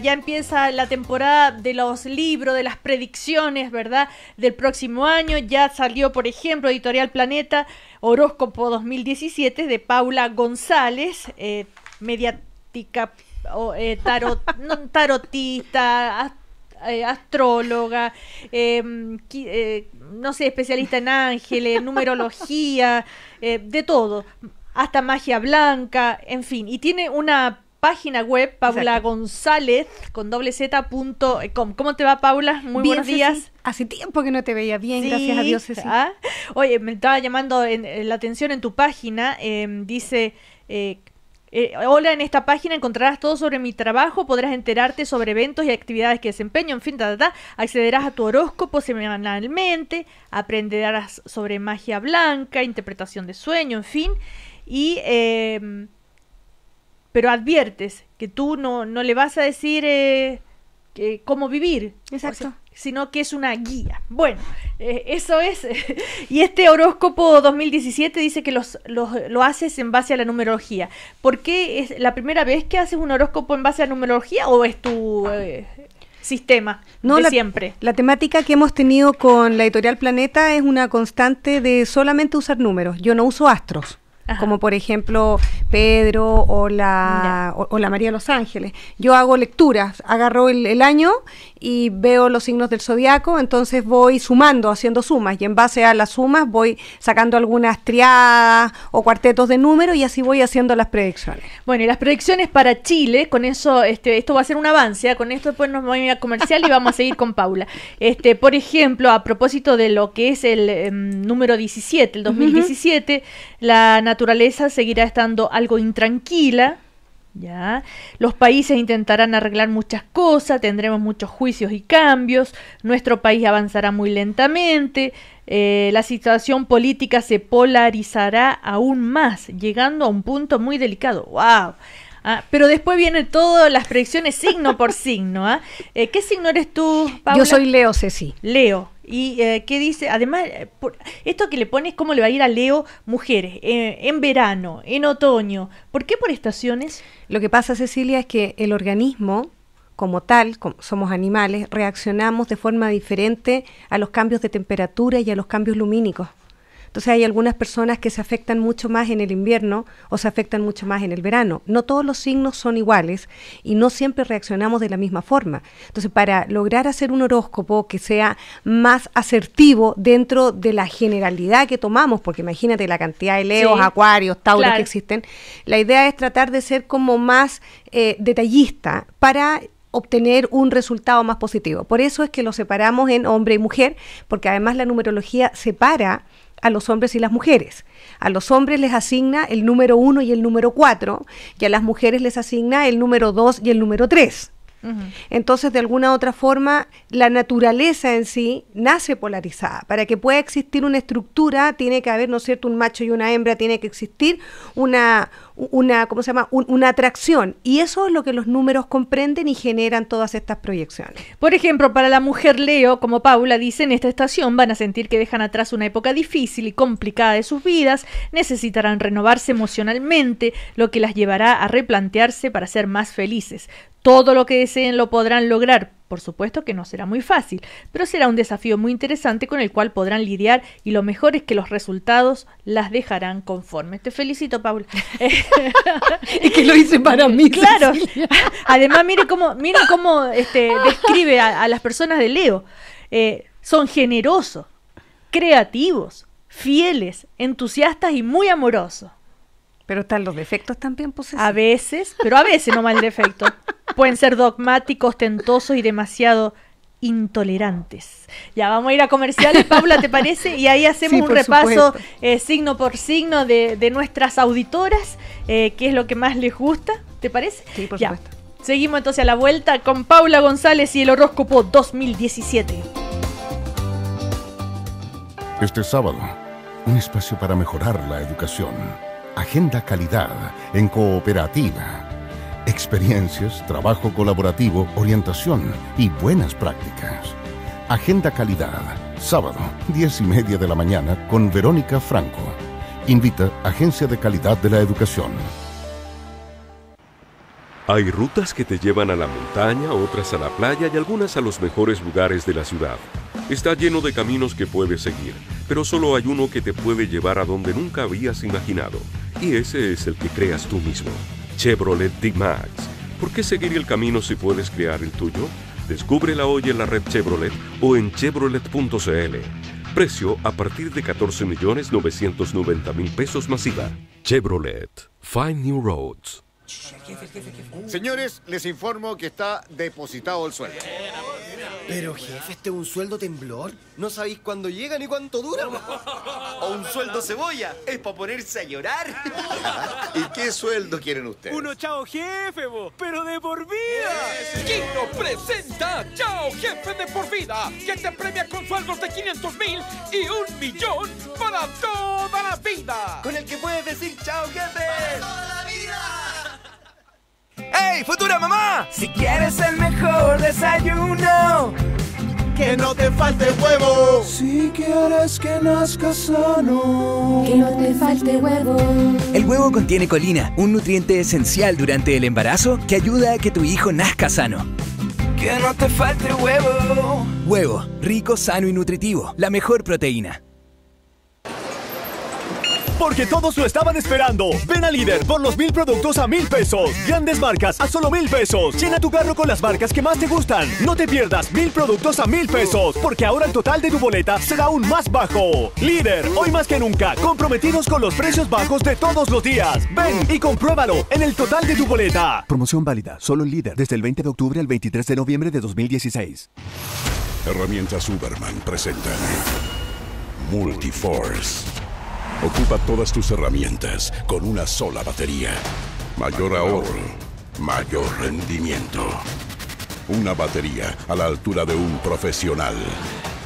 Ya empieza la temporada de los libros, de las predicciones, ¿verdad? Del próximo año. Ya salió, por ejemplo, Editorial Planeta, Horóscopo 2017 de Paula González, mediática, tarot, tarotista, astróloga, no sé, especialista en ángeles, numerología, eh, de todo hasta magia blanca, en fin, y tiene una página web, Paula González, con doble Z, punto, ¿Cómo te va, Paula? Muy buenos días. Hace tiempo que no te veía bien, gracias a Dios, ¿ah? Oye, me estaba llamando la atención en tu página, em, dice... Eh, eh, hola, en esta página encontrarás todo sobre mi trabajo, podrás enterarte sobre eventos y actividades que desempeño, en fin, accederás a tu horóscopo semanalmente, aprenderás sobre magia blanca, interpretación de sueño, en fin, y em, pero adviertes que tú no, le vas a decir eh, cómo vivir. Exacto. sino que es una guía. Bueno, eh, eso es. y este horóscopo 2017 dice que los, los, lo haces en base a la numerología. ¿Por qué es la primera vez que haces un horóscopo en base a la numerología o es tu eh, sistema no, de siempre? La temática que hemos tenido con la editorial Planeta es una constante de solamente usar números. Yo no uso astros como por ejemplo Pedro o la, o, la María de los Ángeles. Yo hago lecturas, agarro el, el año y veo los signos del zodiaco, entonces voy sumando, haciendo sumas y en base a las sumas voy sacando algunas triadas o cuartetos de números y así voy haciendo las predicciones. Bueno, y las predicciones para Chile, con eso este esto va a ser un avance, ¿ah? con esto después nos vamos a ir comercial y vamos a seguir con Paula. Este, por ejemplo, a propósito de lo que es el em, número 17, el 2017, la naturaleza seguirá estando algo intranquila ¿Ya? Los países intentarán arreglar muchas cosas, tendremos muchos juicios y cambios, nuestro país avanzará muy lentamente, eh, la situación política se polarizará aún más, llegando a un punto muy delicado. ¡Wow! Ah, pero después vienen todas las predicciones signo por signo. ¿ah? Eh, qué signo eres tú, Paula? Yo soy Leo Ceci. Leo. Y eh, qué dice, además, eh, esto que le pones, cómo le va a ir a Leo, mujeres, eh, en verano, en otoño. ¿Por qué por estaciones? Lo que pasa, Cecilia, es que el organismo, como tal, como somos animales, reaccionamos de forma diferente a los cambios de temperatura y a los cambios lumínicos. Entonces hay algunas personas que se afectan mucho más en el invierno o se afectan mucho más en el verano. No todos los signos son iguales y no siempre reaccionamos de la misma forma. Entonces para lograr hacer un horóscopo que sea más asertivo dentro de la generalidad que tomamos, porque imagínate la cantidad de leos, acuarios, tauros que existen, la idea es tratar de ser como más eh, detallista para obtener un resultado más positivo. Por eso es que lo separamos en hombre y mujer, porque además la numerología separa a los hombres y las mujeres. A los hombres les asigna el número 1 y el número 4 y a las mujeres les asigna el número 2 y el número 3. Entonces, de alguna u otra forma, la naturaleza en sí nace polarizada. Para que pueda existir una estructura, tiene que haber, ¿no es cierto?, un macho y una hembra, tiene que existir una, una ¿cómo se llama?, una atracción. Y eso es lo que los números comprenden y generan todas estas proyecciones. Por ejemplo, para la mujer Leo, como Paula dice, en esta estación van a sentir que dejan atrás una época difícil y complicada de sus vidas, necesitarán renovarse emocionalmente, lo que las llevará a replantearse para ser más felices. Todo lo que deseen lo podrán lograr. Por supuesto que no será muy fácil, pero será un desafío muy interesante con el cual podrán lidiar y lo mejor es que los resultados las dejarán conformes. Te felicito, Paula. es que lo hice para mí. Claro. Además, mire cómo, mire cómo este, describe a, las personas de Leo. Eh, son generosos, creativos, fieles, entusiastas y muy amorosos. Pero están los defectos también, pues. A veces, pero a veces no mal defecto. Pueden ser dogmáticos, tentosos y demasiado intolerantes. Ya vamos a ir a comerciales, Paula, ¿te parece? Y ahí hacemos un repaso eh, signo por signo de, nuestras auditoras, eh, qué es lo que más les gusta, ¿te parece? Sí, por supuesto. Seguimos entonces a la vuelta con Paula González y el horóscopo 2017. Este sábado, un espacio para mejorar la educación. Agenda Calidad en Cooperativa. Experiencias, trabajo colaborativo, orientación y buenas prácticas. Agenda Calidad, sábado, 10 y media de la mañana con Verónica Franco. Invita Agencia de Calidad de la Educación. Hay rutas que te llevan a la montaña, otras a la playa y algunas a los mejores lugares de la ciudad. Está lleno de caminos que puedes seguir, pero solo hay uno que te puede llevar a donde nunca habías imaginado, y ese es el que creas tú mismo. Chevrolet D-Max. ¿Por qué seguir el camino si puedes crear el tuyo? Descúbrela hoy en la red Chevrolet o en chevrolet.cl. Precio a partir de 14.990.000 pesos masiva. Chevrolet. Find New Roads. Señores, les informo que está depositado el sueldo. Pero jefe, este es un sueldo temblor. No sabéis cuándo llega ni cuánto dura. o un sueldo cebolla. Es para ponerse a llorar. ¿Y qué sueldo quieren ustedes? Uno chao jefe, pero de por vida. nos presenta Chao Jefe de por vida, que te premia con sueldos de 500 mil y un millón para toda la vida. Con el que puedes decir Chao Jefe. ¡Ey, futura mamá! Si quieres el mejor desayuno, que no te falte huevo. Si quieres que nazca sano, que no te falte huevo. El huevo contiene colina, un nutriente esencial durante el embarazo que ayuda a que tu hijo nazca sano. Que no te falte huevo. Huevo, rico, sano y nutritivo, la mejor proteína porque todos lo estaban esperando. Ven a Líder por los mil productos a mil pesos. Grandes marcas a solo mil pesos. Llena tu carro con las marcas que más te gustan. No te pierdas mil productos a mil pesos, porque ahora el total de tu boleta será aún más bajo. Líder, hoy más que nunca, comprometidos con los precios bajos de todos los días. Ven y compruébalo en el total de tu boleta. Promoción válida, solo en Líder, desde el 20 de octubre al 23 de noviembre de 2016. Herramientas Superman presentan Multiforce Ocupa todas tus herramientas con una sola batería. Mayor ahorro, mayor rendimiento. Una batería a la altura de un profesional.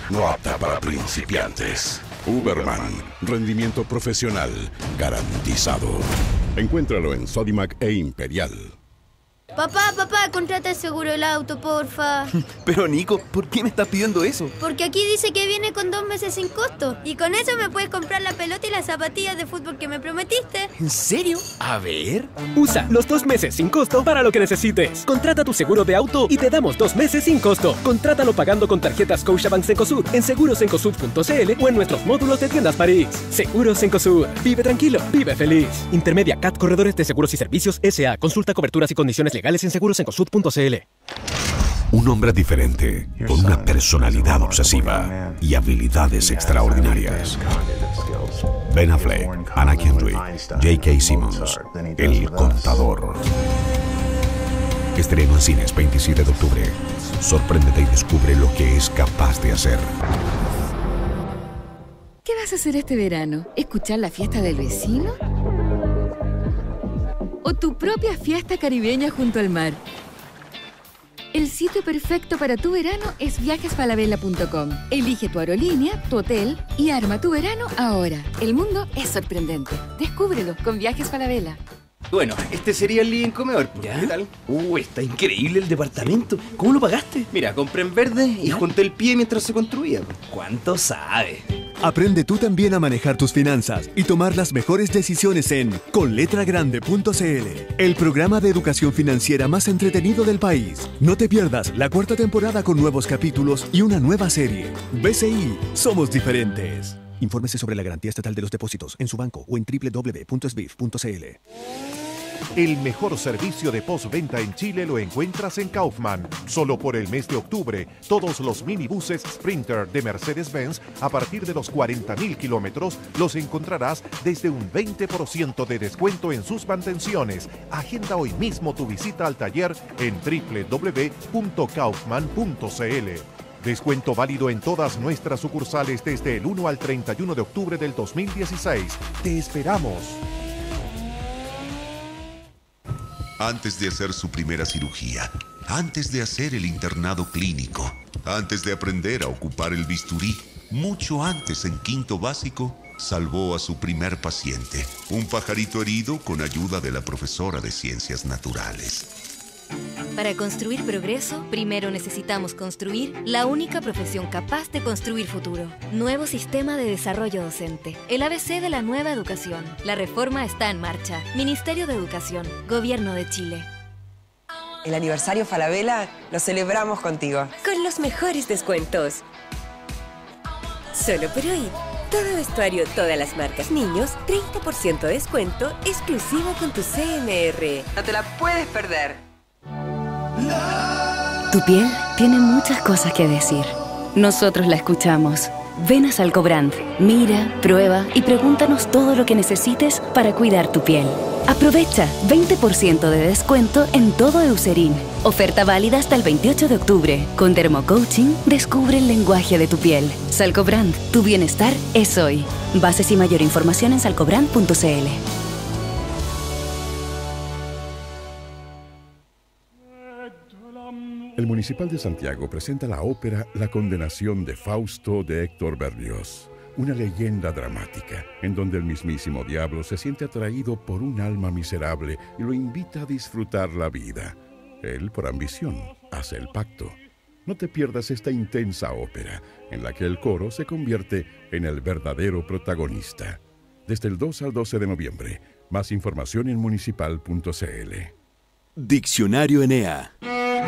No apta para principiantes. Uberman, rendimiento profesional garantizado. Encuéntralo en Sodimac e Imperial. Papá, papá, contrata el seguro del auto, porfa. Pero Nico, ¿por qué me estás pidiendo eso? Porque aquí dice que viene con dos meses sin costo. Y con eso me puedes comprar la pelota y las zapatillas de fútbol que me prometiste. ¿En serio? A ver. Usa los dos meses sin costo para lo que necesites. Contrata tu seguro de auto y te damos dos meses sin costo. Contrátalo pagando con tarjetas Scotiabank Sencosud en segurosencosud.cl o en nuestros módulos de tiendas París. Seguros Sencosud. Vive tranquilo, vive feliz. Intermedia CAT Corredores de Seguros y Servicios S.A. Consulta coberturas y condiciones legales en cosud.cl. Un hombre diferente, con una personalidad obsesiva y habilidades extraordinarias. Ben Affleck, Anna Kendrick, J.K. Simmons, El Contador. Estreno en cines 27 de octubre. Sorpréndete y descubre lo que es capaz de hacer. ¿Qué vas a hacer este verano? ¿Escuchar la fiesta del vecino? o tu propia fiesta caribeña junto al mar. El sitio perfecto para tu verano es viajesfalabella.com. Elige tu aerolínea, tu hotel y arma tu verano ahora. El mundo es sorprendente. Descúbrelo con Viajes Falabella. Bueno, este sería el link, comedor. Pues, ¿Ya? ¿Qué tal? Uh, está increíble el departamento. ¿Cómo lo pagaste? Mira, compré en verde y junté el pie mientras se construía. Pues. ¿Cuánto sabe? Aprende tú también a manejar tus finanzas y tomar las mejores decisiones en conletragrande.cl, el programa de educación financiera más entretenido del país. No te pierdas la cuarta temporada con nuevos capítulos y una nueva serie. BCI, somos diferentes. Infórmese sobre la garantía estatal de los depósitos en su banco o en www.sbif.cl. El mejor servicio de postventa en Chile lo encuentras en Kaufman. Solo por el mes de octubre, todos los minibuses Sprinter de Mercedes-Benz a partir de los 40.000 kilómetros los encontrarás desde un 20% de descuento en sus mantenciones. Agenda hoy mismo tu visita al taller en www.kaufman.cl. Descuento válido en todas nuestras sucursales desde el 1 al 31 de octubre del 2016. Te esperamos antes de hacer su primera cirugía, antes de hacer el internado clínico, antes de aprender a ocupar el bisturí, mucho antes en quinto básico, salvó a su primer paciente, un pajarito herido con ayuda de la profesora de ciencias naturales. Para construir progreso, primero necesitamos construir la única profesión capaz de construir futuro. Nuevo sistema de desarrollo docente. El ABC de la nueva educación. La reforma está en marcha. Ministerio de Educación. Gobierno de Chile. El aniversario Falabella lo celebramos contigo. Con los mejores descuentos. Solo por hoy. Todo vestuario, todas las marcas niños, 30% de descuento exclusivo con tu CMR. No te la puedes perder. Tu piel tiene muchas cosas que decir. Nosotros la escuchamos. Ven a Salcobrand, mira, prueba y pregúntanos todo lo que necesites para cuidar tu piel. Aprovecha 20% de descuento en todo Eucerin. Oferta válida hasta el 28 de octubre. Con Dermocoaching descubre el lenguaje de tu piel. Salcobrand, tu bienestar es hoy. Bases y mayor información en salcobrand.cl. Municipal de Santiago presenta la ópera La condenación de Fausto de Héctor Berlioz, una leyenda dramática, en donde el mismísimo diablo se siente atraído por un alma miserable y lo invita a disfrutar la vida. Él, por ambición, hace el pacto. No te pierdas esta intensa ópera, en la que el coro se convierte en el verdadero protagonista. Desde el 2 al 12 de noviembre, más información en municipal.cl. Diccionario Enea.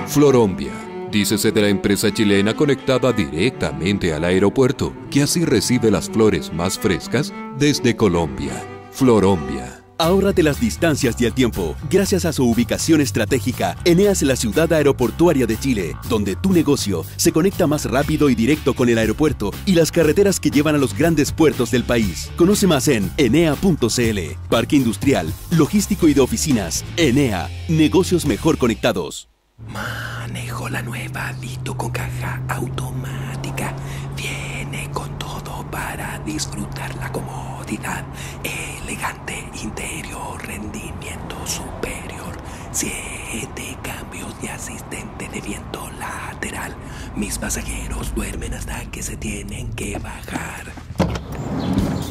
Florombia. Dícese de la empresa chilena conectada directamente al aeropuerto, que así recibe las flores más frescas desde Colombia. Florombia. Ahórrate las distancias y el tiempo gracias a su ubicación estratégica. Enea es la ciudad aeroportuaria de Chile, donde tu negocio se conecta más rápido y directo con el aeropuerto y las carreteras que llevan a los grandes puertos del país. Conoce más en enea.cl. Parque industrial, logístico y de oficinas. Enea, negocios mejor conectados. Manejo la nueva Vito con caja automática. Viene con todo para disfrutar la comodidad. Elegante interior, rendimiento superior. Siete cambios de asistente de viento lateral. Mis pasajeros duermen hasta que se tienen que bajar.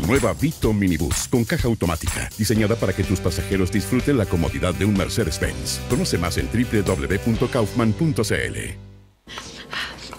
Nueva Vito Minibus con caja automática, diseñada para que tus pasajeros disfruten la comodidad de un Mercedes-Benz. Conoce más en www.kaufman.cl.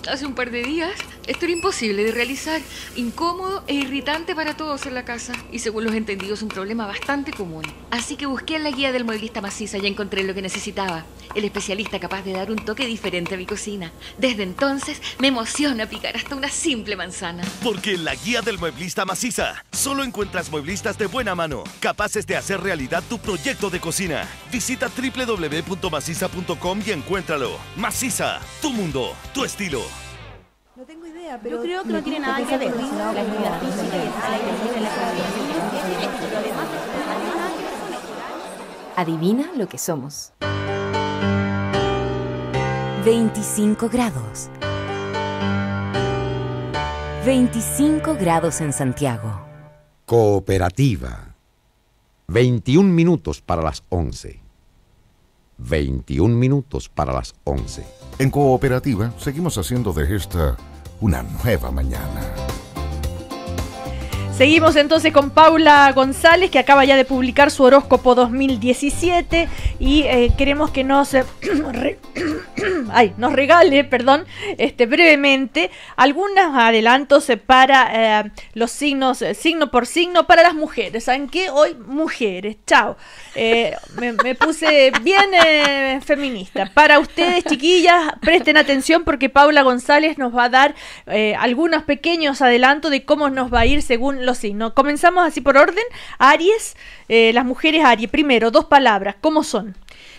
Hace un par de días, esto era imposible de realizar, incómodo e irritante para todos en la casa y según los entendidos un problema bastante común. Así que busqué en la guía del movilista maciza y encontré lo que necesitaba el especialista capaz de dar un toque diferente a mi cocina. Desde entonces me emociona picar hasta una simple manzana. Porque en la guía del mueblista maciza solo encuentras mueblistas de buena mano, capaces de hacer realidad tu proyecto de cocina. Visita www.maciza.com y encuéntralo. Maciza, tu mundo, tu estilo. No tengo idea, pero... creo que no tiene nada que ver. La la Adivina lo que somos. 25 grados. 25 grados en Santiago. Cooperativa. 21 minutos para las 11. 21 minutos para las 11. En Cooperativa seguimos haciendo de esta una nueva mañana. Seguimos entonces con Paula González, que acaba ya de publicar su horóscopo 2017 y eh, queremos que nos, eh, nos regale perdón, este, brevemente algunos adelantos para eh, los signos, signo por signo, para las mujeres. ¿Saben qué? Hoy mujeres, chao. Me, me, puse bien feminista. Para ustedes, chiquillas, presten atención porque Paula González nos va a dar algunos pequeños adelantos de cómo nos va a ir según los Comenzamos así por orden. Aries, eh, las mujeres Aries, primero, dos palabras, ¿cómo son?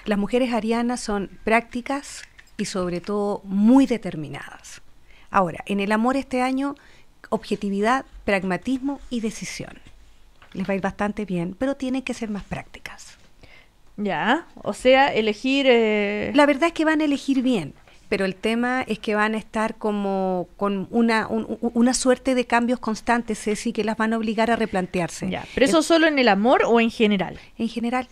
Las mujeres arianas son prácticas y sobre todo muy determinadas. Ahora, en el amor este año, objetividad, pragmatismo y decisión. Les va a ir bastante bien, pero tienen que ser más prácticas. Ya, o sea, elegir... Eh, La verdad es que van a elegir bien, pero el tema es que van a estar como con una, una suerte de cambios constantes, es decir, que las van a obligar a replantearse. Ya, ¿Pero eso solo en el amor o en general? En general.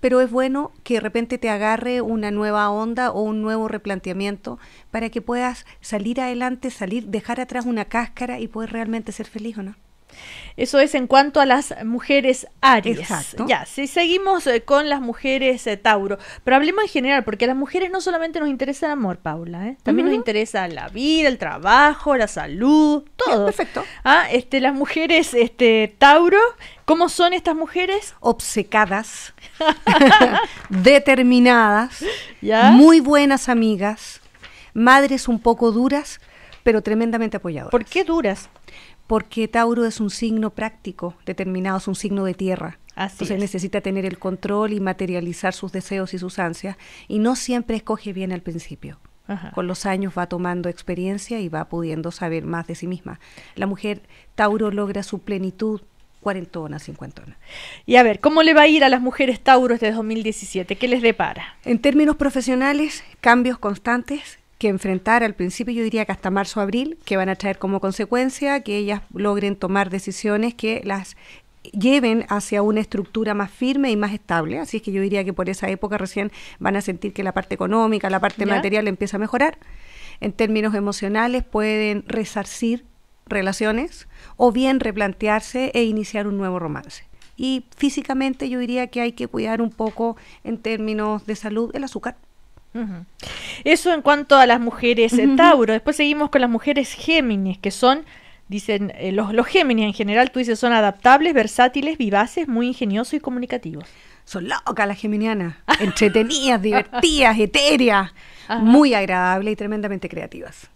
Pero es bueno que de repente te agarre una nueva onda o un nuevo replanteamiento para que puedas salir adelante, salir, dejar atrás una cáscara y poder realmente ser feliz o no. Eso es en cuanto a las mujeres Aries. Ya, si seguimos eh, con las mujeres eh, Tauro, pero hablemos en general, porque a las mujeres no solamente nos interesa el amor, Paula, ¿eh? también nos interesa la vida, el trabajo, la salud, todo. perfecto. Ah, este, las mujeres este, Tauro, ¿cómo son estas mujeres? Obsecadas, determinadas, ¿Ya? muy buenas amigas, madres un poco duras, pero tremendamente apoyadoras. ¿Por qué duras? porque Tauro es un signo práctico determinado, es un signo de tierra. Así Entonces necesita tener el control y materializar sus deseos y sus ansias. Y no siempre escoge bien al principio. Con los años va tomando experiencia y va pudiendo saber más de sí misma. La mujer Tauro logra su plenitud cuarentona, cincuentona. Y a ver, ¿cómo le va a ir a las mujeres Tauro este 2017? ¿Qué les depara? En términos profesionales, cambios constantes que enfrentar al principio, yo diría que hasta marzo, abril, que van a traer como consecuencia que ellas logren tomar decisiones que las lleven hacia una estructura más firme y más estable. Así es que yo diría que por esa época recién van a sentir que la parte económica, la parte material empieza a mejorar. En términos emocionales pueden resarcir relaciones o bien replantearse e iniciar un nuevo romance. Y físicamente yo diría que hay que cuidar un poco en términos de salud el azúcar eso en cuanto a las mujeres eh, Tauro. Después seguimos con las mujeres Géminis, que son, dicen, eh, los, los Géminis en general, tú dices, son adaptables, versátiles, vivaces, muy ingeniosos y comunicativos. Son locas las geminianas, entretenidas, divertidas, etéreas muy agradable y tremendamente creativas.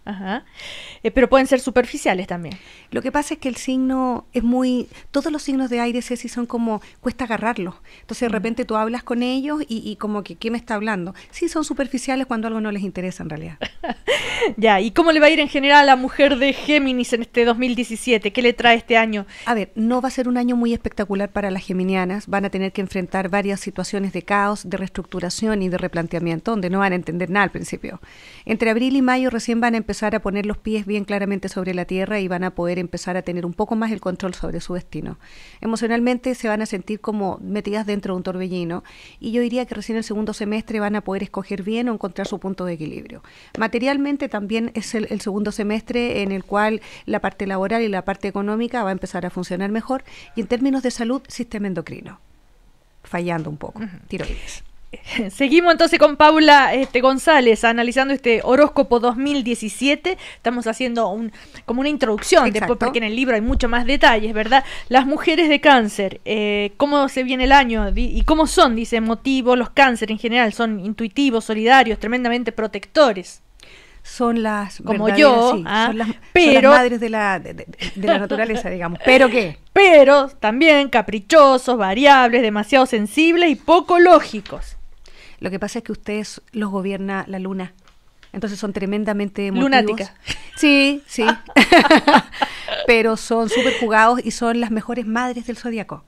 Eh, pero pueden ser superficiales también. Lo que pasa es que el signo es muy... Todos los signos de aire, Ceci, son como... cuesta agarrarlos. Entonces de repente tú hablas con ellos y, como que, ¿qué me está hablando? Sí, son superficiales cuando algo no les interesa en realidad. ya, ¿y cómo le va a ir en general a la mujer de Géminis en este 2017? ¿Qué le trae este año? A ver, no va a ser un año muy espectacular para las geminianas. Van a tener que enfrentar varias situaciones de caos, de reestructuración y de replanteamiento, donde no van a entender nada entre abril y mayo recién van a empezar a poner los pies bien claramente sobre la tierra y van a poder empezar a tener un poco más el control sobre su destino. Emocionalmente se van a sentir como metidas dentro de un torbellino y yo diría que recién el segundo semestre van a poder escoger bien o encontrar su punto de equilibrio. Materialmente también es el, segundo semestre en el cual la parte laboral y la parte económica va a empezar a funcionar mejor y en términos de salud, sistema endocrino fallando un poco, tiroides. Seguimos entonces con Paula este, González analizando este horóscopo 2017. Estamos haciendo un, como una introducción, después porque en el libro hay mucho más detalles, ¿verdad? Las mujeres de cáncer, eh, cómo se viene el año y cómo son, dice, motivos, los cáncer en general, son intuitivos, solidarios, tremendamente protectores son las como yo ah, son, las, madres de la, de la naturaleza digamos pero qué pero también caprichosos variables demasiado sensibles y poco lógicos lo que pasa es que ustedes los gobierna la luna. Entonces son tremendamente emotivos. Sí, sí. Pero son súper jugados y son las mejores madres del zodiaco.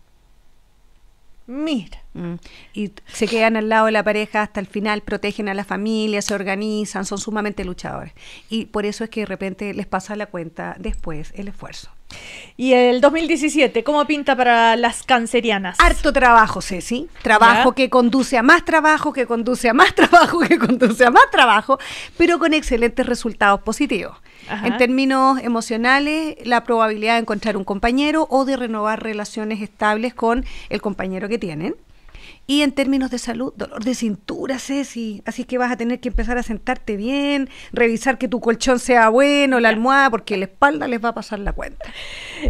Mira. Mm. Y se quedan al lado de la pareja hasta el final, protegen a la familia, se organizan, son sumamente luchadores. Y por eso es que de repente les pasa la cuenta después el esfuerzo. Y el 2017, ¿cómo pinta para las cancerianas? Harto trabajo, Ceci. Trabajo que conduce a más trabajo, que conduce a más trabajo, que conduce a más trabajo, pero con excelentes resultados positivos. En términos emocionales, la probabilidad de encontrar un compañero o de renovar relaciones estables con el compañero que tienen. Y en términos de salud, dolor de cintura, Ceci. Así que vas a tener que empezar a sentarte bien, revisar que tu colchón sea bueno, la almohada, porque la espalda les va a pasar la cuenta.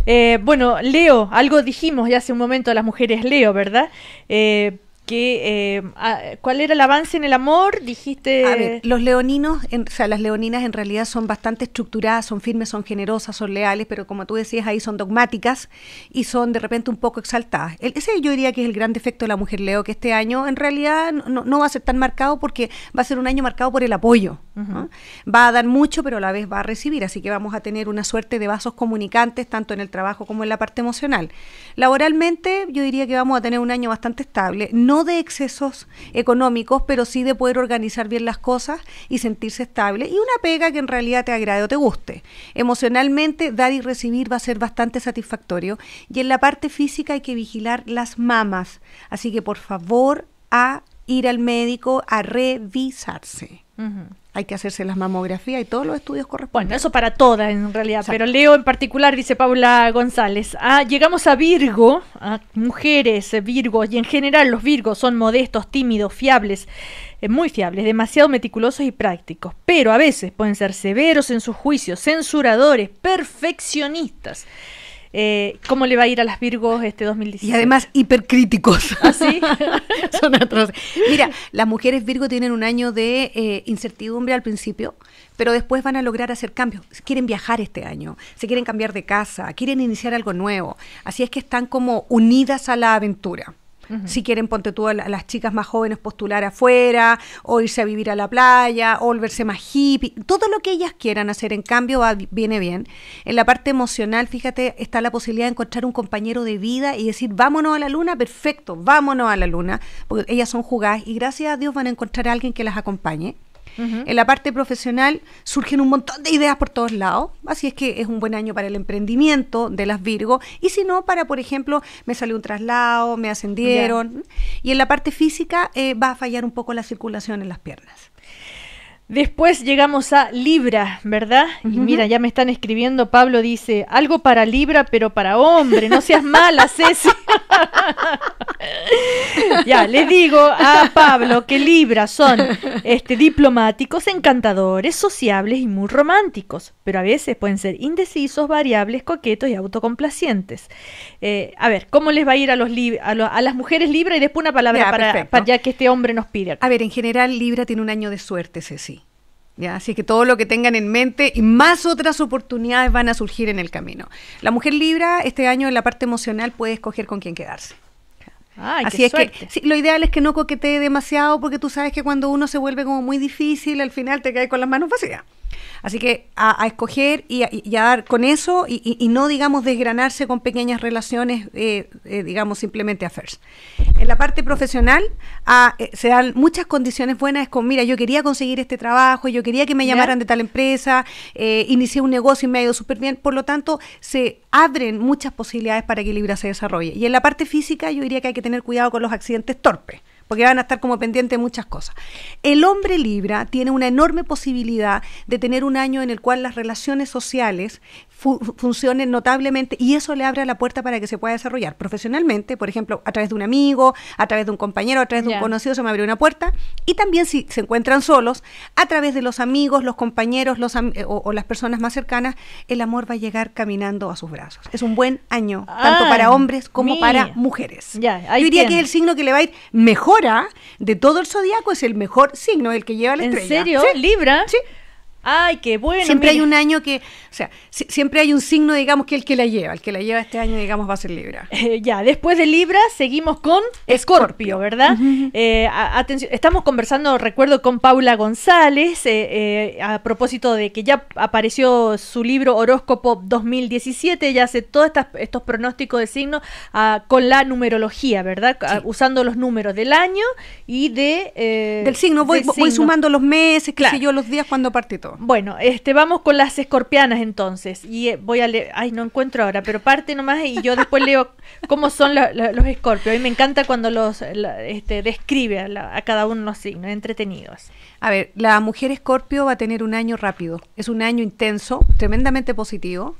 Eh, bueno, Leo, algo dijimos ya hace un momento a las mujeres Leo, ¿verdad? Eh, que eh, ah, cuál era el avance en el amor dijiste a los leoninos o sea las leoninas en realidad son bastante estructuradas son firmes son generosas son leales pero como tú decías ahí son dogmáticas y son de repente un poco exaltadas ese yo diría que es el gran defecto de la mujer leo que este año en realidad no va a ser tan marcado porque va a ser un año marcado por el apoyo Va a dar mucho, pero a la vez va a recibir, así que vamos a tener una suerte de vasos comunicantes tanto en el trabajo como en la parte emocional. Laboralmente, yo diría que vamos a tener un año bastante estable, no de excesos económicos, pero sí de poder organizar bien las cosas y sentirse estable y una pega que en realidad te agrade o te guste. Emocionalmente, dar y recibir va a ser bastante satisfactorio y en la parte física hay que vigilar las mamas, así que por favor a ir al médico a revisarse hay que hacerse las mamografías y todos los estudios correspondientes. Bueno, eso para todas en realidad, pero Leo en particular, dice Paula González. Ah, llegamos a Virgo, a mujeres eh, Virgo, y en general los Virgos son modestos, tímidos, fiables, eh, muy fiables, demasiado meticulosos y prácticos, pero a veces pueden ser severos en sus juicios, censuradores, perfeccionistas. Eh, cómo le va a ir a las Virgos este 2017. Y además hipercríticos. ¿Así? ¿Ah, Son atroces. Mira, las mujeres Virgo tienen un año de eh, incertidumbre al principio, pero después van a lograr hacer cambios. Quieren viajar este año, se quieren cambiar de casa, quieren iniciar algo nuevo. Así es que están como unidas a la aventura. Si quieren, ponte tú a, las chicas más jóvenes postular afuera, o irse a vivir a la playa, o volverse más hippie, todo lo que ellas quieran hacer, en cambio, va, viene bien. En la parte emocional, fíjate, está la posibilidad de encontrar un compañero de vida y decir, vámonos a la luna, perfecto, vámonos a la luna, porque ellas son jugadas y gracias a Dios van a encontrar a alguien que las acompañe. En la parte profesional surgen un montón de ideas por todos lados, así es que es un buen año para el emprendimiento de las Virgo, y si no, para, por ejemplo, me salió un traslado, me ascendieron, y en la parte física eh, va a fallar un poco la circulación en las piernas. Después llegamos a Libra, ¿verdad? Y mira, ya me están escribiendo, Pablo dice, algo para Libra, pero para hombre, no seas mala, Ceci. ya, le digo a Pablo que Libra son este, diplomáticos, encantadores, sociables y muy románticos, pero a veces pueden ser indecisos, variables, coquetos y autocomplacientes. Eh, a ver, ¿cómo les va a ir a, los las mujeres Libra? Y después una palabra para, para, ya que este hombre nos pide. A ver, en general Libra tiene un año de suerte, Ceci. ¿ya? Así que todo lo que tengan en mente y más otras oportunidades van a surgir en el camino. La mujer libra este año en la parte emocional puede escoger con quién quedarse. Así es que lo ideal es que no coquetee demasiado porque tú sabes que cuando uno se vuelve como muy difícil, al final te caes con las manos vacías. Así que a, escoger y a, dar con eso y, no, digamos, desgranarse con pequeñas relaciones, eh, eh, digamos, simplemente affairs. En la parte profesional eh, se dan muchas condiciones buenas, con, mira, yo quería conseguir este trabajo, yo quería que me llamaran de tal empresa, inicié un negocio y me ha ido súper bien, por lo tanto, se abren muchas posibilidades para que Libra se desarrolle. Y en la parte física yo diría que hay que tener cuidado con los accidentes torpes porque van a estar como pendientes de muchas cosas. El hombre Libra tiene una enorme posibilidad de tener un año en el cual las relaciones sociales funcionen notablemente y eso le abre la puerta para que se pueda desarrollar profesionalmente, por ejemplo, a través de un amigo, a través de un compañero, a través de un conocido, se me abre una puerta. Y también si se encuentran solos, a través de los amigos, los compañeros los o, las personas más cercanas, el amor va a llegar caminando a sus brazos. Es un buen año, tanto ah, para hombres como para mujeres. Yo diría que es el signo que le va a ir mejor ahora de todo el zodiaco es el mejor signo, el que lleva la estrella. ¿En serio? ¿Sí? ¿Libra? libra sí Ay, qué bueno. Siempre hay un año que, o sea, siempre hay un signo, digamos, que el que la lleva, el que la lleva este año, digamos, va a ser Libra. Eh, ya, después de Libra, seguimos con Escorpio, ¿verdad? Eh, estamos conversando, recuerdo, con Paula González, eh, a propósito de que ya apareció su libro Horóscopo 2017, ya hace todos estos pronósticos de signos ah, con la numerología, ¿verdad? Ah, usando los números del año y de... del signo, voy, sumando los meses, qué sé yo, los días cuando parte todo. Bueno, este, vamos con las escorpianas entonces. Y eh, voy a leer, ay, no encuentro ahora, pero parte nomás y yo después leo cómo son los escorpios. Y me encanta cuando los este, describe a, a, cada uno los signos, entretenidos. A ver, la mujer escorpio va a tener un año rápido. Es un año intenso, tremendamente positivo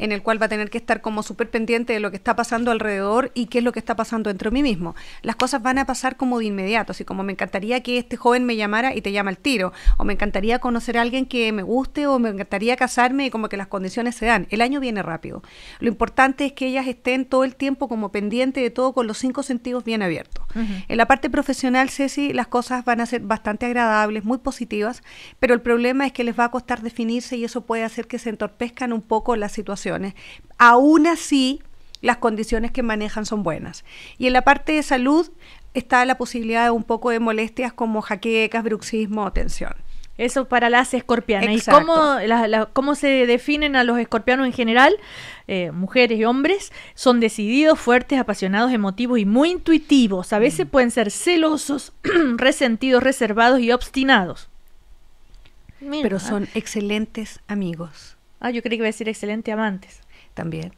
en el cual va a tener que estar como súper pendiente de lo que está pasando alrededor y qué es lo que está pasando dentro de mí mismo. Las cosas van a pasar como de inmediato, así como me encantaría que este joven me llamara y te llama al tiro, o me encantaría conocer a alguien que me guste, o me encantaría casarme y como que las condiciones se dan. El año viene rápido. Lo importante es que ellas estén todo el tiempo como pendiente de todo con los cinco sentidos bien abiertos. En la parte profesional, Ceci, las cosas van a ser bastante agradables, muy positivas, pero el problema es que les va a costar definirse y eso puede hacer que se entorpezcan un poco la situación aún así las condiciones que manejan son buenas. Y en la parte de salud está la posibilidad de un poco de molestias como jaquecas, bruxismo o tensión. Eso para las escorpianas. Exacto. cómo, se definen a los escorpianos en general? Eh, mujeres y hombres son decididos, fuertes, apasionados, emotivos y muy intuitivos. A veces mm. pueden ser celosos, resentidos, reservados y obstinados. Pero son excelentes amigos. Ah, yo creí que iba a decir excelente amantes. También.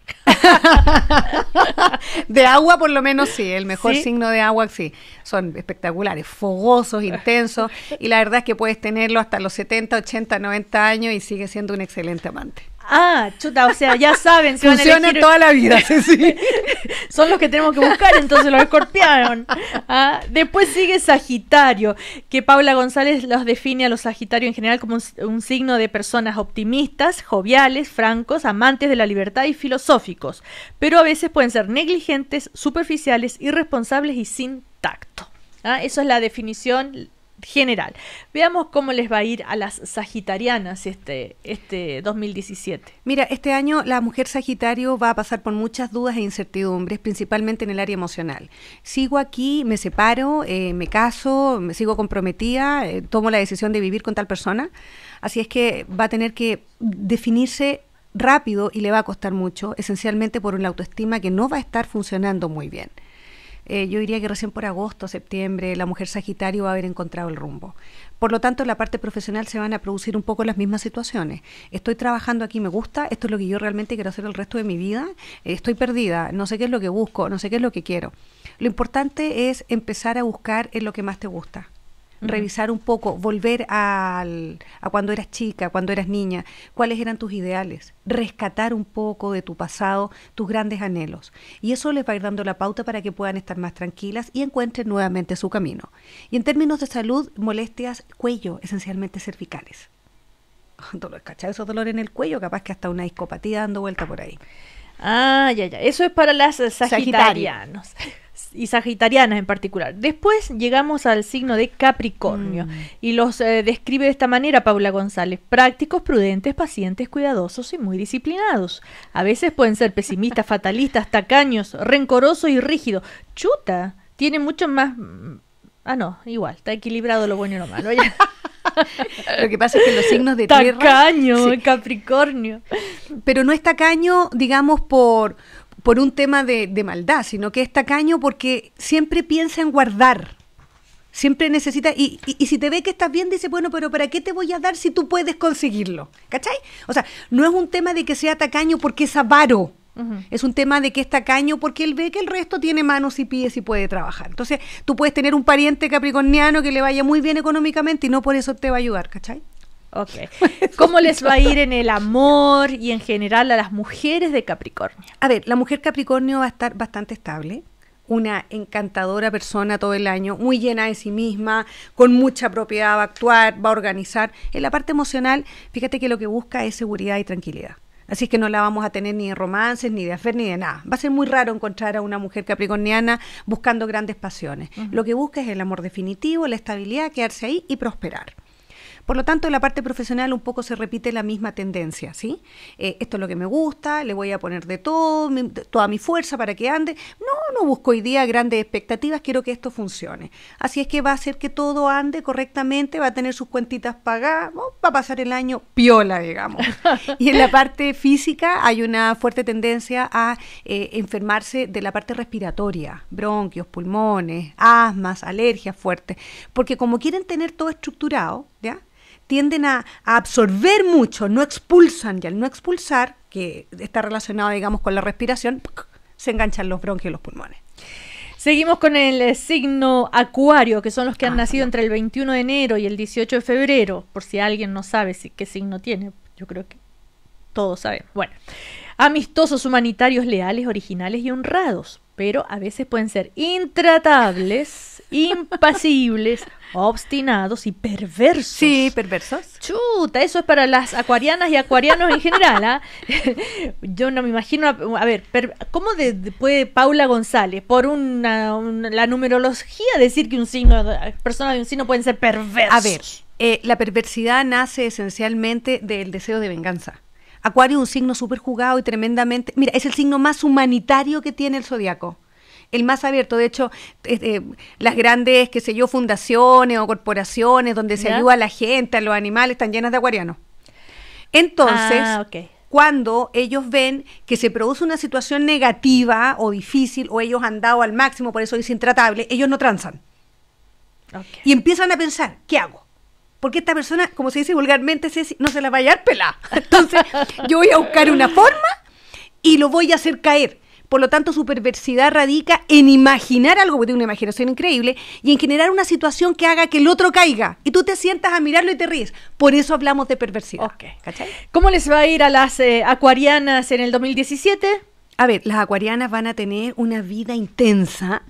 de agua, por lo menos, sí. El mejor signo de agua, sí. Son espectaculares, fogosos, intensos. y la verdad es que puedes tenerlo hasta los 70, 80, 90 años y sigue siendo un excelente amante. Ah, chuta, o sea, ya saben. Se Funciona toda la vida, sí. Son los que tenemos que buscar, entonces los escorpiaron. Ah, después sigue Sagitario, que Paula González los define a los Sagitarios en general como un, un, signo de personas optimistas, joviales, francos, amantes de la libertad y filosóficos, pero a veces pueden ser negligentes, superficiales, irresponsables y sin tacto. Ah, eso es la definición general. Veamos cómo les va a ir a las sagitarianas este, este 2017. Mira, este año la mujer sagitario va a pasar por muchas dudas e incertidumbres, principalmente en el área emocional. Sigo aquí, me separo, eh, me caso, me sigo comprometida, eh, tomo la decisión de vivir con tal persona. Así es que va a tener que definirse rápido y le va a costar mucho, esencialmente por una autoestima que no va a estar funcionando muy bien. Eh, yo diría que recién por agosto, septiembre, la mujer Sagitario va a haber encontrado el rumbo. Por lo tanto, en la parte profesional se van a producir un poco las mismas situaciones. Estoy trabajando aquí, me gusta, esto es lo que yo realmente quiero hacer el resto de mi vida, eh, estoy perdida, no sé qué es lo que busco, no sé qué es lo que quiero. Lo importante es empezar a buscar en lo que más te gusta revisar un poco, volver al, a cuando eras chica, cuando eras niña, cuáles eran tus ideales, rescatar un poco de tu pasado, tus grandes anhelos. Y eso les va a ir dando la pauta para que puedan estar más tranquilas y encuentren nuevamente su camino. Y en términos de salud, molestias cuello, esencialmente cervicales. Esos dolores en el cuello, capaz que hasta una discopatía dando vuelta por ahí. Ah, ya, ya. Eso es para las sagitarianos y sagitarianas en particular. Después llegamos al signo de Capricornio mm. y los eh, describe de esta manera Paula González. Prácticos, prudentes, pacientes, cuidadosos y muy disciplinados. A veces pueden ser pesimistas, fatalistas, tacaños, rencorosos y rígidos. Chuta, tiene mucho más... Mm, ah, no, igual, está equilibrado lo bueno y lo malo. lo que pasa es que los signos de tierra... Tacaño, Capricornio. Pero no es tacaño, digamos, por por un tema de, maldad, sino que es tacaño porque siempre piensa en guardar. Siempre necesita, y, si te ve que estás bien, dice, bueno, pero ¿para qué te voy a dar si tú puedes conseguirlo? ¿Cachai? O sea, no es un tema de que sea tacaño porque es avaro. Es un tema de que es tacaño porque él ve que el resto tiene manos y pies y puede trabajar. Entonces, tú puedes tener un pariente capricorniano que le vaya muy bien económicamente y no por eso te va a ayudar, ¿cachai? Ok. ¿Cómo les va a ir en el amor y en general a las mujeres de Capricornio? A ver, la mujer Capricornio va a estar bastante estable una encantadora persona todo el año, muy llena de sí misma, con mucha propiedad, va a actuar, va a organizar. En la parte emocional, fíjate que lo que busca es seguridad y tranquilidad. Así que no la vamos a tener ni de romances, ni de afer, ni de nada. Va a ser muy raro encontrar a una mujer capricorniana buscando grandes pasiones. Lo que busca es el amor definitivo, la estabilidad, quedarse ahí y prosperar. Por lo tanto, en la parte profesional un poco se repite la misma tendencia, ¿sí? Eh, esto es lo que me gusta, le voy a poner de todo, toda mi fuerza para que ande. No, no busco hoy día grandes expectativas, quiero que esto funcione. Así es que va a ser que todo ande correctamente, va a tener sus cuentitas pagadas, va a pasar el año piola, digamos. y en la parte física hay una fuerte tendencia a eh, enfermarse de la parte respiratoria, bronquios, pulmones, asmas, alergias fuertes, porque como quieren tener todo estructurado, ¿ya? tienden a, absorber mucho, no expulsan y al no expulsar, que está relacionado, digamos, con la respiración, se enganchan los bronquios y los pulmones. Seguimos con el eh, signo Acuario, que son los que han ah, nacido entre el 21 de enero y el 18 de febrero, por si alguien no sabe qué signo tiene. Yo creo que todos saben. Bueno, amistosos, humanitarios, leales, originales y honrados pero a veces pueden ser intratables, impasibles, obstinados y perversos. Sí, perversos. Chuta, eso es para las acuarianas y acuarianos en general. ¿ah? Yo no me imagino, a, ver, ¿cómo puede Paula González, por la numerología, decir que un signo, personas de un signo pueden ser perversos? A ver, eh, la perversidad nace esencialmente del deseo de venganza. Acuario es un signo súper jugado y tremendamente. Mira, es el signo más humanitario que tiene el zodiaco. El más abierto, de hecho, eh, eh, las grandes, qué sé yo, fundaciones o corporaciones donde se ayuda a la gente, a los animales, están llenas de acuarianos. Entonces, ah, cuando ellos ven que se produce una situación negativa o difícil, o ellos han dado al máximo, por eso es intratable, ellos no transan. Y empiezan a pensar, ¿qué hago? porque esta persona, como se dice vulgarmente, no se la va a hallar pelada. Entonces, yo voy a buscar una forma y lo voy a hacer caer. Por lo tanto, su perversidad radica en imaginar algo, porque tiene una imaginación increíble, y en generar una situación que haga que el otro caiga. Y tú te sientas a mirarlo y te ríes. Por eso hablamos de perversidad. ¿Cómo les va a ir a las eh, acuarianas en el 2017? A ver, las acuarianas van a tener una vida intensa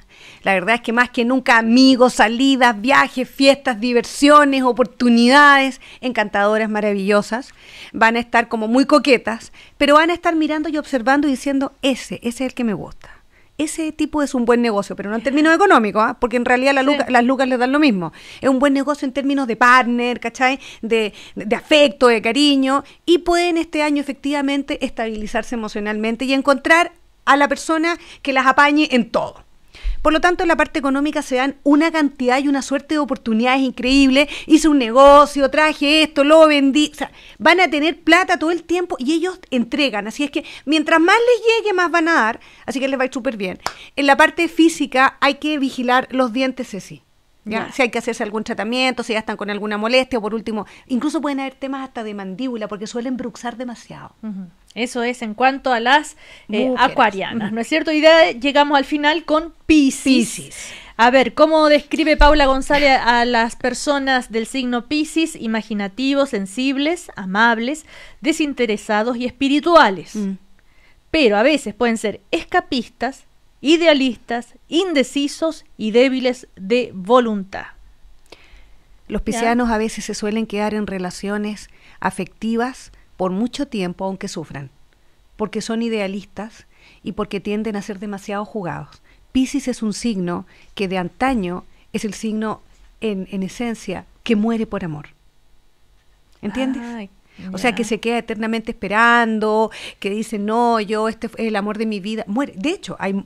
la verdad es que más que nunca amigos, salidas, viajes, fiestas, diversiones, oportunidades encantadoras, maravillosas, van a estar como muy coquetas, pero van a estar mirando y observando y diciendo, ese, ese es el que me gusta. Ese tipo es un buen negocio, pero no en términos económicos, ¿ah? porque en realidad las lucas les dan lo mismo. Es un buen negocio en términos de partner, ¿cachai? De, de afecto, de cariño, y pueden este año efectivamente estabilizarse emocionalmente y encontrar a la persona que las apañe en todo. Por lo tanto, en la parte económica se dan una cantidad y una suerte de oportunidades increíbles. Hice un negocio, traje esto, lo vendí. O sea, van a tener plata todo el tiempo y ellos entregan. Así es que mientras más les llegue, más van a dar. Así que les va a ir súper bien. En la parte física hay que vigilar los dientes, sí. ¿Ya? Si hay que hacerse algún tratamiento, si ya están con alguna molestia, o por último, incluso pueden haber temas hasta de mandíbula, porque suelen bruxar demasiado. Eso es en cuanto a las eh, acuarianas, ¿no es cierto? Y llegamos al final con Pisces. A ver, ¿cómo describe Paula González a las personas del signo Pisces? Imaginativos, sensibles, amables, desinteresados y espirituales. Mm. Pero a veces pueden ser escapistas, idealistas, indecisos y débiles de voluntad. Los piscianos a veces se suelen quedar en relaciones afectivas por mucho tiempo aunque sufran, porque son idealistas y porque tienden a ser demasiado jugados. Pisces es un signo que de antaño es el signo en, en esencia que muere por amor. ¿Entiendes? O sea, que se queda eternamente esperando, que dice, no, yo, este es el amor de mi vida. Muere. De hecho, hay,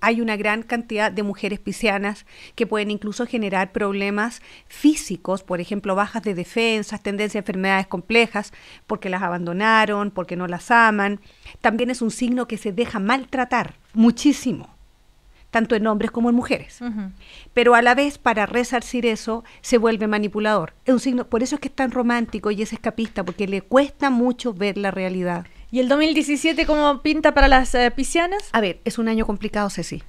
hay una gran cantidad de mujeres piscianas que pueden incluso generar problemas físicos, por ejemplo, bajas de defensas, tendencia a enfermedades complejas, porque las abandonaron, porque no las aman. También es un signo que se deja maltratar muchísimo tanto en hombres como en mujeres. Pero a la vez, para resarcir eso, se vuelve manipulador. Es un signo, por eso es que es tan romántico y es escapista, porque le cuesta mucho ver la realidad. ¿Y el 2017 cómo pinta para las eh, pisianas? A ver, es un año complicado, Ceci.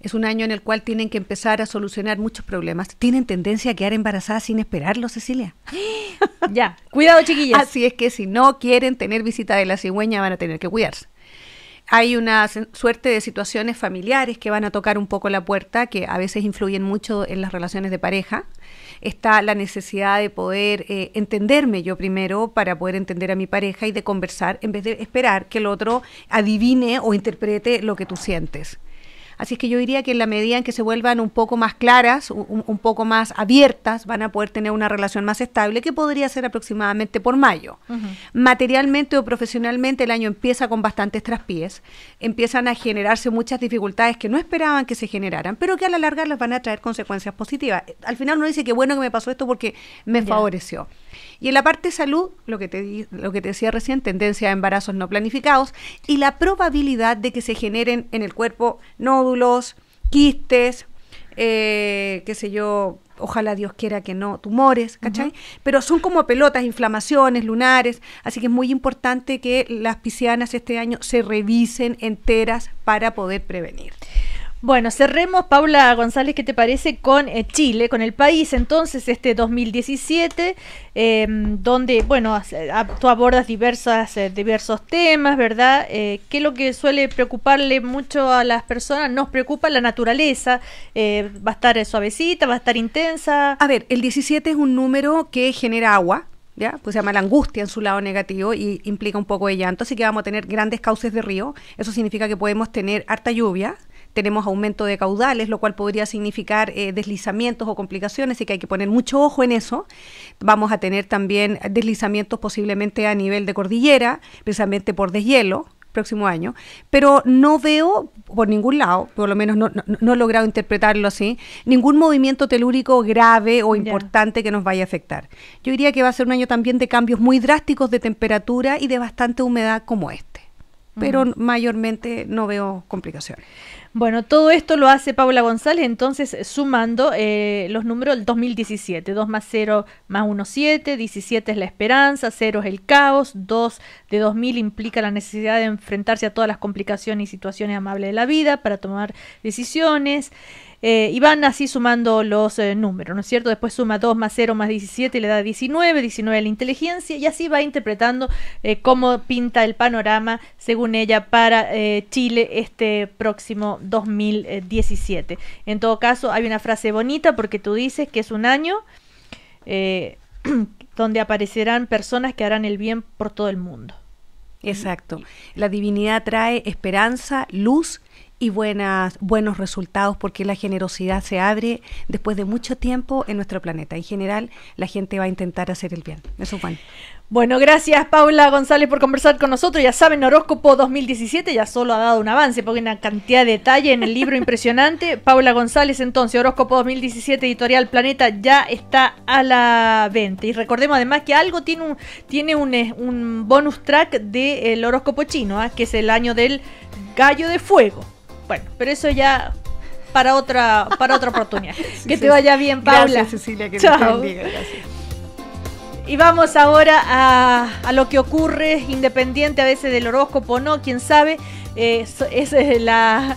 Es un año en el cual tienen que empezar a solucionar muchos problemas. Tienen tendencia a quedar embarazadas sin esperarlo, Cecilia. ya, cuidado, chiquillas. Así es que si no quieren tener visita de la cigüeña, van a tener que cuidarse hay una suerte de situaciones familiares que van a tocar un poco la puerta, que a veces influyen mucho en las relaciones de pareja. Está la necesidad de poder eh, entenderme yo primero para poder entender a mi pareja y de conversar en vez de esperar que el otro adivine o interprete lo que tú sientes. Así es que yo diría que en la medida en que se vuelvan un poco más claras, un, poco más abiertas, van a poder tener una relación más estable, que podría ser aproximadamente por mayo. Materialmente o profesionalmente el año empieza con bastantes traspiés, empiezan a generarse muchas dificultades que no esperaban que se generaran, pero que a la larga las van a traer consecuencias positivas. Al final uno dice que bueno que me pasó esto porque me favoreció. Y en la parte salud, lo que, te, lo que decía recién, tendencia a embarazos no planificados y la probabilidad de que se generen en el cuerpo nódulos, quistes, eh, qué sé yo, ojalá Dios quiera que no, tumores, ¿cachai? Pero son como pelotas, inflamaciones, lunares, así que es muy importante que las piscianas este año se revisen enteras para poder prevenir. Bueno, cerremos, Paula González, ¿qué te parece con eh, Chile, con el país entonces, este 2017, em, donde, bueno, eh, tú abordas diversas, eh, diversos temas, ¿verdad? ¿Qué es lo que suele preocuparle mucho a las personas? Nos preocupa la naturaleza, va a estar suavecita, va a estar intensa. A ver, el 17 es un número que genera agua, ¿Ya? Pues se llama la angustia en su lado negativo y implica un poco de llanto, así que vamos a tener grandes cauces de río. Eso significa que podemos tener harta lluvia, tenemos aumento de caudales, lo cual podría significar eh, deslizamientos o complicaciones, así que hay que poner mucho ojo en eso. Vamos a tener también deslizamientos posiblemente a nivel de cordillera, precisamente por deshielo, próximo año, pero no veo por ningún lado, por lo menos no, he logrado interpretarlo así, ningún movimiento telúrico grave o importante que nos vaya a afectar. Yo diría que va a ser un año también de cambios muy drásticos de temperatura y de bastante humedad como este pero mayormente no veo complicaciones. Bueno, todo esto lo hace Paula González, entonces sumando eh, los números del 2017. 2 más 0 más 1, 7. 17 es la esperanza, 0 es el caos. 2 de 2000 implica la necesidad de enfrentarse a todas las complicaciones y situaciones amables de la vida para tomar decisiones. Eh, y van así sumando los eh, números, ¿no es cierto? Después suma 2 más 0 más 17 le da 19, 19 la inteligencia y así va interpretando eh, cómo pinta el panorama, según ella, para Chile este próximo 2017. En todo caso, hay una frase bonita porque tú dices que es un año donde aparecerán personas que harán el bien por todo el mundo. Exacto. La divinidad trae esperanza, luz y buenas, buenos resultados porque la generosidad se abre después de mucho tiempo en nuestro planeta. En general, la gente va a intentar hacer el bien. Eso es bueno. gracias Paula González por conversar con nosotros. Ya saben, Horóscopo 2017 ya solo ha dado un avance porque hay una cantidad de detalle en el libro impresionante. Paula González, entonces, Horóscopo 2017, editorial Planeta, ya está a la venta. Y recordemos además que algo tiene un, tiene un, eh, bonus track del horóscopo chino, ¿ah? que es el año del gallo de fuego. Bueno, pero eso ya para otra, para otra oportunidad. que te vaya bien, Paula. Gracias, Cecilia, que Chao. Gracias. Y vamos ahora a, lo que ocurre, independiente a veces del horóscopo, o ¿no? Quién sabe, eh, esa es la...